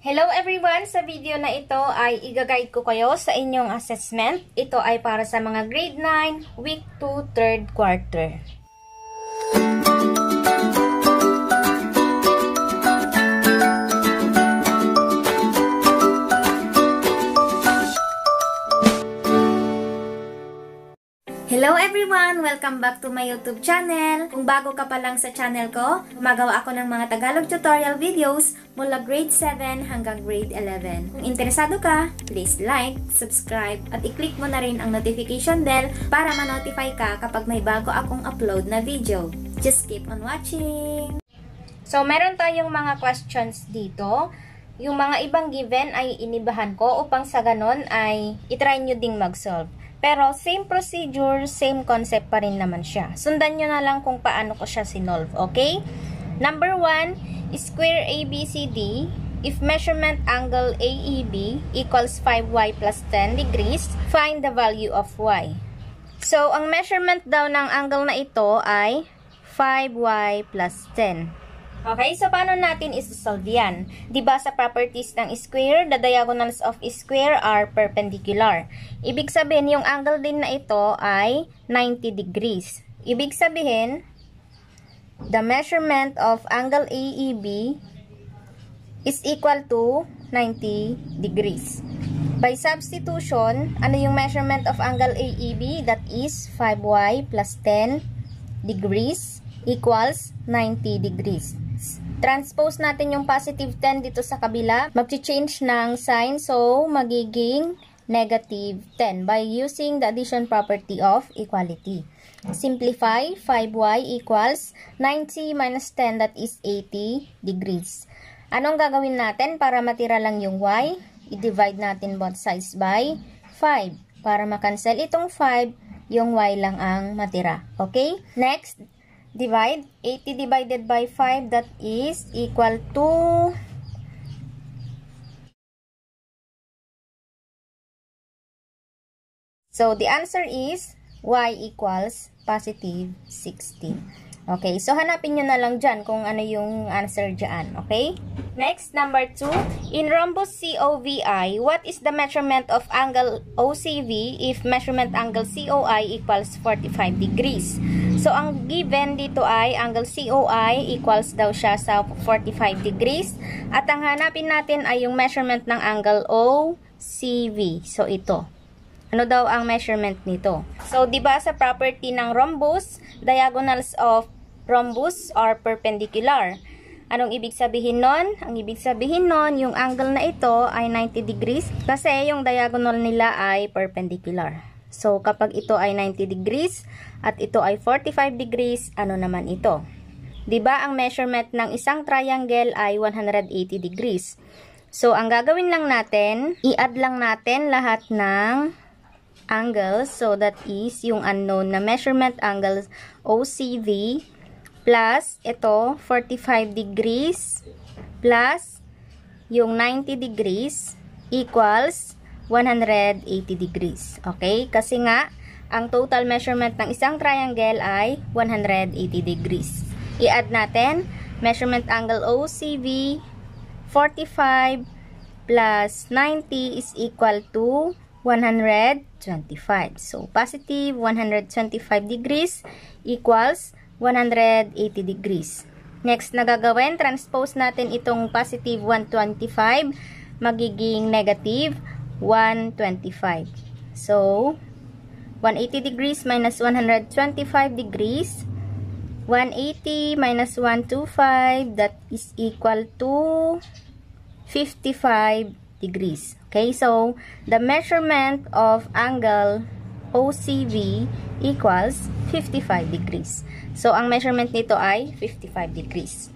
Hello everyone! Sa video na ito ay igaguide ko kayo sa inyong assessment. Ito ay para sa mga grade 9, week 2, third quarter. everyone! Welcome back to my YouTube channel! Kung bago ka pa lang sa channel ko, gumagawa ako ng mga Tagalog tutorial videos mula grade 7 hanggang grade 11. Kung interesado ka, please like, subscribe, at i-click mo na rin ang notification bell para ma-notify ka kapag may bago akong upload na video. Just keep on watching! So, meron tayong mga questions dito. Yung mga ibang given ay inibahan ko upang sa ganon ay itry nyo ding mag-solve. Pero same procedure, same concept pa rin naman siya. Sundan nyo na lang kung paano ko siya sinolve, okay? Number 1, square ABCD. If measurement angle AEB equals 5y plus 10 degrees, find the value of y. So, ang measurement daw ng angle na ito ay 5y plus 10. Okay, so paano natin isosolve yan? ba diba, sa properties ng square, the diagonals of square are perpendicular. Ibig sabihin, yung angle din na ito ay 90 degrees. Ibig sabihin, the measurement of angle AEB is equal to 90 degrees. By substitution, ano yung measurement of angle AEB? That is 5y plus 10 degrees equals 90 degrees transpose natin yung positive 10 dito sa kabila, mag-change ng sign. So, magiging negative 10 by using the addition property of equality. Simplify, 5y equals 90 minus 10 that is 80 degrees. Anong gagawin natin para matira lang yung y? I-divide natin both sides by 5. Para makancel itong 5, yung y lang ang matira. Okay? Next, divide 80 divided by 5 that is equal to 6. so the answer is y equals positive 16 Okay, so hanapin nyo na lang dyan kung ano yung answer dyan, okay? Next, number 2. In rhombus COVI, what is the measurement of angle OCV if measurement angle COI equals 45 degrees? So, ang given dito ay angle COI equals daw siya sa 45 degrees. At ang hanapin natin ay yung measurement ng angle OCV. So, ito. Ano daw ang measurement nito? So, di ba sa property ng rhombus, diagonals of rhombus are perpendicular. Anong ibig sabihin nun? Ang ibig sabihin nun, yung angle na ito ay 90 degrees kasi yung diagonal nila ay perpendicular. So, kapag ito ay 90 degrees at ito ay 45 degrees, ano naman ito? 'Di ba ang measurement ng isang triangle ay 180 degrees? So, ang gagawin lang natin, i-add lang natin lahat ng angles. So, that is yung unknown na measurement angles OCV plus ito 45 degrees plus yung 90 degrees equals 180 degrees. Okay? Kasi nga, ang total measurement ng isang triangle ay 180 degrees. I-add natin, measurement angle OCV, 45 plus 90 is equal to 125. So, positive 125 degrees equals 180 degrees. Next na gagawin, transpose natin itong positive 125 magiging negative 125. 125. So, 180 degrees minus 125 degrees. 180 minus 125, that is equal to 55 degrees. Okay, so the measurement of angle OCV equals 55 degrees. So, ang measurement nito ay 55 degrees.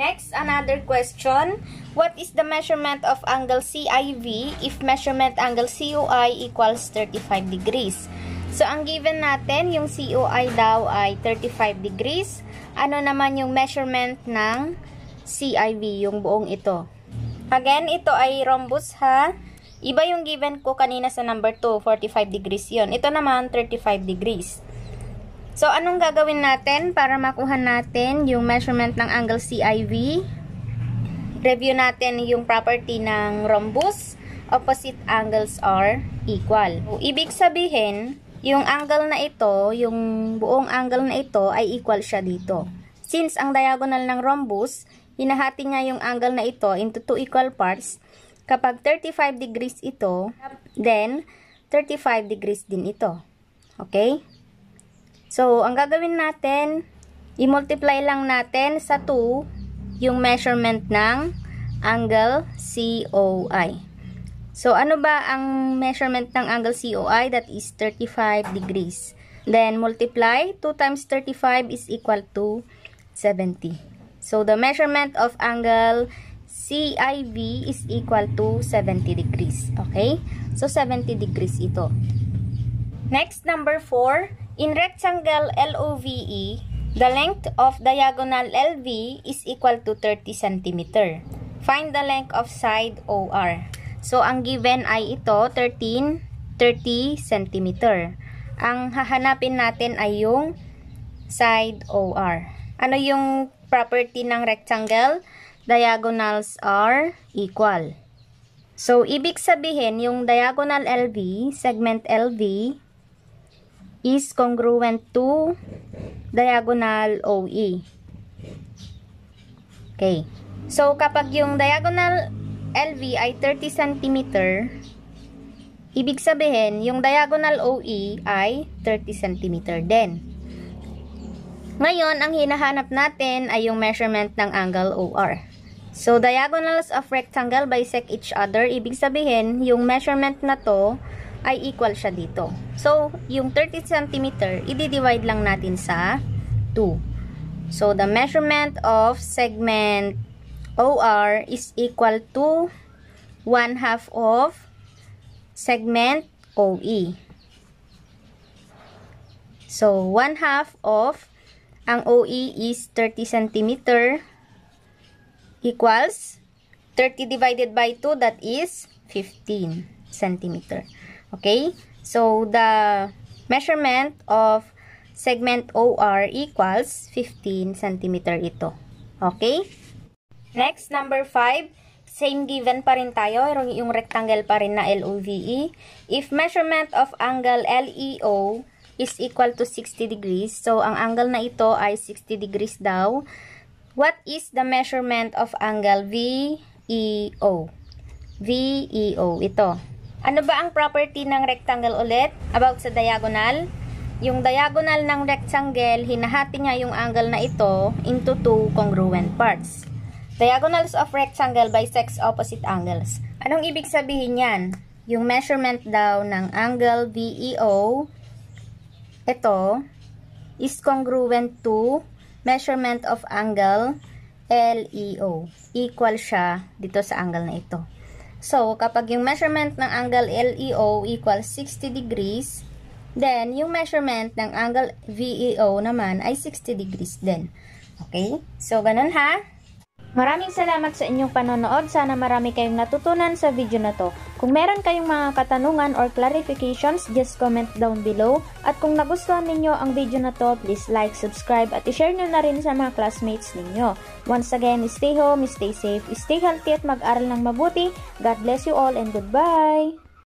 Next, another question. What is the measurement of angle CIV if measurement angle COI equals 35 degrees? So, ang given natin, yung COI daw ay 35 degrees. Ano naman yung measurement ng CIV, yung buong ito? Again, ito ay rhombus ha. Iba yung given ko kanina sa number 2, 45 degrees yon. Ito naman, 35 degrees. So, anong gagawin natin para makuha natin yung measurement ng angle CIV? Review natin yung property ng rhombus. Opposite angles are equal. So, ibig sabihin, yung angle na ito, yung buong angle na ito ay equal siya dito. Since ang diagonal ng rhombus, hinahati niya yung angle na ito into two equal parts. Kapag 35 degrees ito, then 35 degrees din ito. Okay? So, ang gagawin natin, i-multiply lang natin sa 2 yung measurement ng angle COI. So, ano ba ang measurement ng angle COI? That is 35 degrees. Then, multiply. 2 times 35 is equal to 70. So, the measurement of angle CIV is equal to 70 degrees. Okay? So, 70 degrees ito. Next, number 4. In rectangle LOVE, the length of diagonal LV is equal to 30 cm. Find the length of side OR. So, ang given ay ito, 13, 30 cm. Ang hahanapin natin ay yung side OR. Ano yung property ng rectangle? Diagonals are equal. So, ibig sabihin, yung diagonal LV, segment LV, is congruent to diagonal OE. Okay. So, kapag yung diagonal LV ay 30 cm, ibig sabihin, yung diagonal OE ay 30 cm din. Ngayon, ang hinahanap natin ay yung measurement ng angle OR. So, diagonals of rectangle bisect each other. Ibig sabihin, yung measurement na to ay equal siya dito. So, yung 30 cm, i-divide lang natin sa 2. So, the measurement of segment OR is equal to 1 half of segment OE. So, 1 half of ang OE is 30 cm equals 30 divided by 2 that is 15 cm. Okay? So, the measurement of segment OR equals 15 cm ito. Okay? Next, number 5. Same given pa rin tayo, yung rectangle pa rin na LOVE. If measurement of angle LEO is equal to 60 degrees, so ang angle na ito ay 60 degrees daw, what is the measurement of angle VEO? VEO, ito. Ano ba ang property ng rectangle ulit? About sa diagonal? Yung diagonal ng rectangle, hinahati niya yung angle na ito into two congruent parts. Diagonals of rectangle bisects opposite angles. Anong ibig sabihin yan? Yung measurement daw ng angle VEO, ito, is congruent to measurement of angle LEO. Equal siya dito sa angle na ito. So, kapag yung measurement ng angle LEO equals 60 degrees, then yung measurement ng angle VEO naman ay 60 degrees din. Okay? So, ganun ha. Maraming salamat sa inyong panonood. Sana marami kayong natutunan sa video na to. Kung meron kayong mga katanungan or clarifications, just comment down below. At kung nagustuhan ninyo ang video na to, please like, subscribe, at i-share nyo na rin sa mga classmates ninyo. Once again, stay home, stay safe, stay healthy, at mag-aral ng mabuti. God bless you all and goodbye!